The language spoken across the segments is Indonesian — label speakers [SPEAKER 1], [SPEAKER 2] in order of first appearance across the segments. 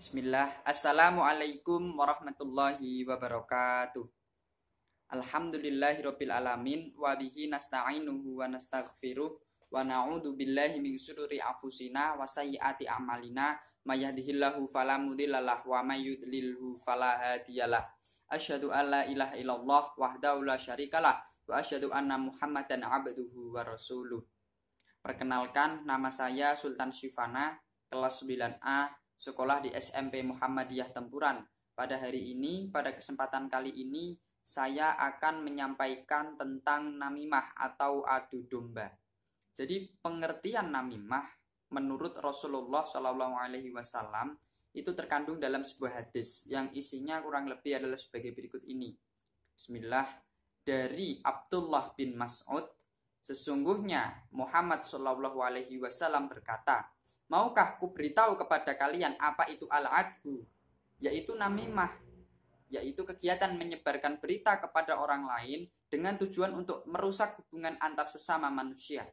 [SPEAKER 1] Bismillah. Assalamualaikum warahmatullahi wabarakatuh. Alhamdulillahirabbil alamin wa bihi nasta'inuhu wa nastaghfiruh wa na'udzu billahi min syururi anfusina wa sayyiati a'malina may yahdihillahu fala mudhillalah wa may yudlilhu fala hadiyalah. Asyhadu an la ilaha illallah wahdahu la syarikalah wa asyhadu anna Muhammadan abduhu wa rasuluh. Perkenalkan nama saya Sultan Syifana kelas 9A sekolah di SMP Muhammadiyah Tempuran. Pada hari ini, pada kesempatan kali ini, saya akan menyampaikan tentang namimah atau adu domba. Jadi pengertian namimah menurut Rasulullah Shallallahu Alaihi Wasallam itu terkandung dalam sebuah hadis yang isinya kurang lebih adalah sebagai berikut ini. Bismillah dari Abdullah bin Mas'ud sesungguhnya Muhammad Shallallahu Alaihi Wasallam berkata Maukah ku beritahu kepada kalian apa itu al-adhu? Yaitu namimah, yaitu kegiatan menyebarkan berita kepada orang lain dengan tujuan untuk merusak hubungan antar sesama manusia.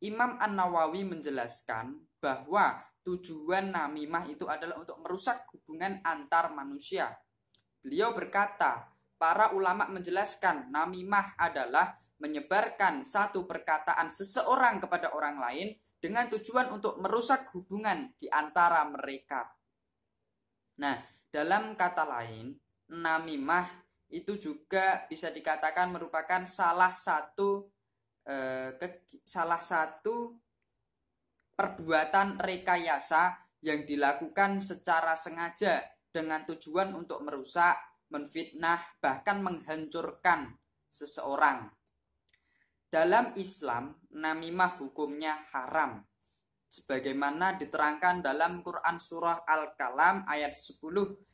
[SPEAKER 1] Imam An-Nawawi menjelaskan bahwa tujuan namimah itu adalah untuk merusak hubungan antar manusia. Beliau berkata, para ulama menjelaskan namimah adalah menyebarkan satu perkataan seseorang kepada orang lain dengan tujuan untuk merusak hubungan di antara mereka. Nah, dalam kata lain, namimah itu juga bisa dikatakan merupakan salah satu eh, ke, salah satu perbuatan rekayasa yang dilakukan secara sengaja dengan tujuan untuk merusak, menfitnah, bahkan menghancurkan seseorang. Dalam Islam, namimah hukumnya haram. Sebagaimana diterangkan dalam Quran Surah Al-Kalam ayat 10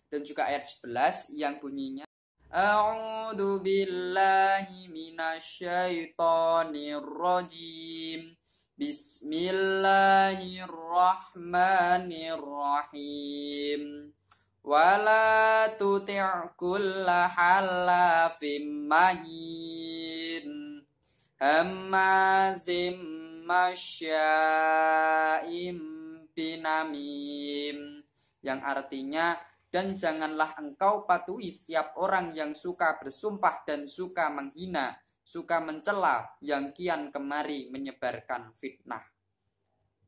[SPEAKER 1] dan juga ayat 11 yang bunyinya A'udzu billahi minasyaitonir rajim. Bismillahirrahmanirrahim. Wala tuti' halafim mahim Hamazim masyaim binamim yang artinya dan janganlah engkau patuhi setiap orang yang suka bersumpah dan suka menghina, suka mencela yang kian kemari menyebarkan fitnah.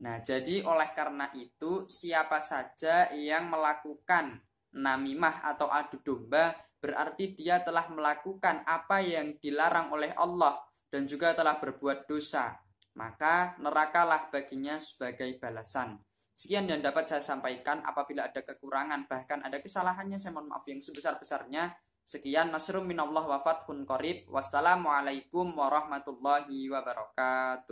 [SPEAKER 1] Nah, jadi oleh karena itu siapa saja yang melakukan namimah atau adu domba berarti dia telah melakukan apa yang dilarang oleh Allah dan juga telah berbuat dosa, maka nerakalah baginya sebagai balasan. Sekian yang dapat saya sampaikan apabila ada kekurangan bahkan ada kesalahannya saya mohon maaf yang sebesar-besarnya. Sekian nasrum minallah wafat hun korib. Wassalamualaikum warahmatullahi wabarakatuh.